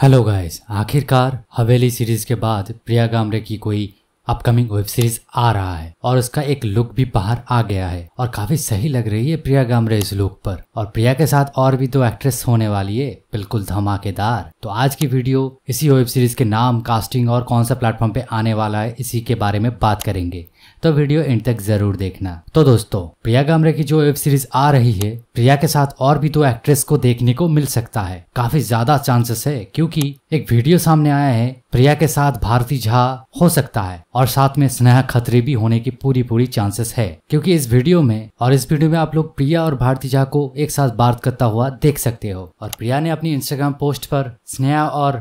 hello guys आखिरकार हवेली series के बाद प्रिया गामरे की कोई अपकमिंग वेब सीरीज आ रहा है और उसका एक लुक भी बाहर आ गया है और काफी सही लग रही है प्रिया गामरे इस लुक पर और प्रिया के साथ और भी दो एक्ट्रेस होने वाली है बिल्कुल धमाकेदार तो आज की वीडियो इसी वेब सीरीज के नाम कास्टिंग और कौन सा प्लेटफॉर्म पे आने वाला है इसी के बारे में बात करेंगे तो वीडियो एंड तक जरूर देखना तो दोस्तों प्रिया गामरे की जो वेब सीरीज आ रही है प्रिया के साथ और भी दो एक्ट्रेस को देखने को मिल सकता है काफी ज्यादा चांसेस है क्योंकि एक वीडियो सामने आया है प्रिया के साथ भारती झा हो सकता है और साथ में स्नेहा खतरे भी होने की पूरी पूरी चांसेस है क्योंकि इस वीडियो में और इस वीडियो में आप लोग प्रिया और भारती झा को एक साथ बात करता हुआ देख सकते हो और प्रिया ने अपनी इंस्टाग्राम पोस्ट पर स्नेहा और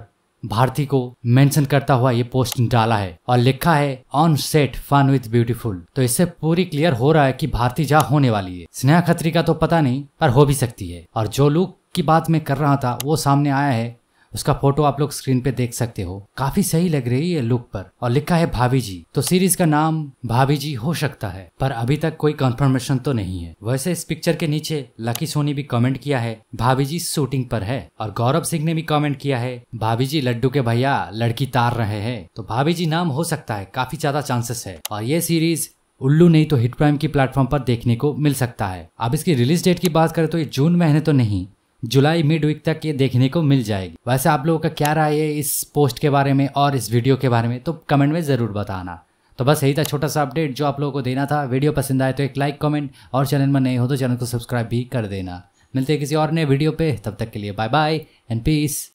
भारती को मेंशन करता हुआ ये पोस्ट डाला है और लिखा है on set fun with beautiful तो इससे पूरी क्लियर हो रहा है कि भारती झा होने वाली है स्नेहा खत्री का तो पता नहीं पर हो भी सकती है और जो लुक की बात मैं कर रहा था वो सामने आया है उसका फोटो आप लोग स्क्रीन पे देख सकते हो काफी सही लग रही है लुक पर और लिखा है भाभी जी तो सीरीज का नाम भाभी जी हो सकता है पर अभी तक कोई कंफर्मेशन तो नहीं है वैसे इस पिक्चर के नीचे लकी सोनी भी कमेंट किया है भाभी जी शूटिंग पर है और गौरव सिंह ने भी कमेंट किया है भाभी जी लड्डू के भैया लड़की तार रहे हैं तो भाभी जी नाम हो सकता है काफी ज्यादा चांसेस है और ये सीरीज उल्लू नहीं तो हिट प्राइम की प्लेटफॉर्म पर देखने को मिल सकता है अब इसकी रिलीज डेट की बात करें तो ये जून महीने तो नहीं जुलाई मिड वीक तक ये देखने को मिल जाएगी वैसे आप लोगों का क्या राय है इस पोस्ट के बारे में और इस वीडियो के बारे में तो कमेंट में ज़रूर बताना तो बस यही था छोटा सा अपडेट जो आप लोगों को देना था वीडियो पसंद आए तो एक लाइक कमेंट और चैनल में नए हो तो चैनल को सब्सक्राइब भी कर देना मिलते हैं किसी और नए वीडियो पे तब तक के लिए बाय बाय एंड पीस